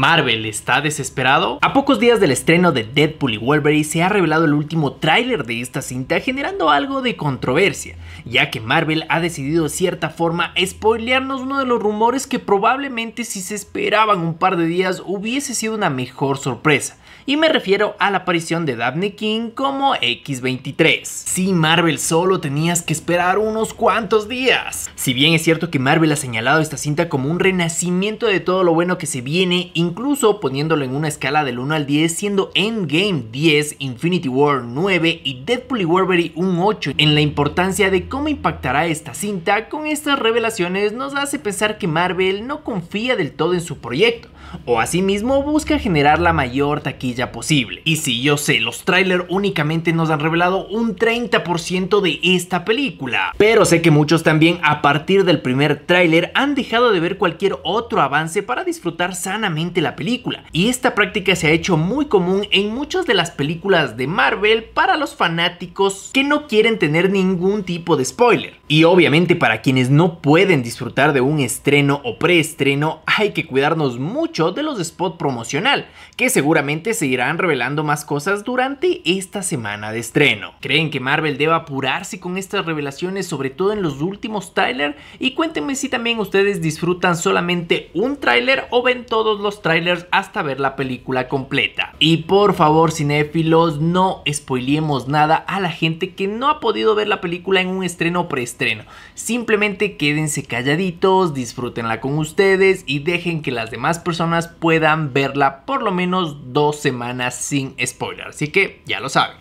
Marvel está desesperado. A pocos días del estreno de Deadpool y Wolverine se ha revelado el último tráiler de esta cinta generando algo de controversia, ya que Marvel ha decidido de cierta forma spoilearnos uno de los rumores que probablemente si se esperaban un par de días hubiese sido una mejor sorpresa y me refiero a la aparición de Daphne King como X-23. Si Marvel, solo tenías que esperar unos cuantos días. Si bien es cierto que Marvel ha señalado esta cinta como un renacimiento de todo lo bueno que se viene, incluso poniéndolo en una escala del 1 al 10, siendo Endgame 10, Infinity War 9 y Deadpool y Wolverine un 8, en la importancia de cómo impactará esta cinta, con estas revelaciones nos hace pensar que Marvel no confía del todo en su proyecto, o asimismo busca generar la mayor taquilla ya posible. Y si yo sé, los tráiler únicamente nos han revelado un 30% de esta película. Pero sé que muchos también a partir del primer tráiler han dejado de ver cualquier otro avance para disfrutar sanamente la película. Y esta práctica se ha hecho muy común en muchas de las películas de Marvel para los fanáticos que no quieren tener ningún tipo de spoiler. Y obviamente para quienes no pueden disfrutar de un estreno o preestreno hay que cuidarnos mucho de los spots promocional que seguramente se irán revelando más cosas durante esta semana de estreno. ¿Creen que Marvel debe apurarse con estas revelaciones, sobre todo en los últimos trailers? Y cuéntenme si también ustedes disfrutan solamente un tráiler o ven todos los trailers hasta ver la película completa. Y por favor, cinéfilos, no spoilemos nada a la gente que no ha podido ver la película en un estreno o preestreno. Simplemente quédense calladitos, disfrútenla con ustedes y dejen que las demás personas puedan verla por lo menos 12 semanas sin spoiler, así que ya lo saben.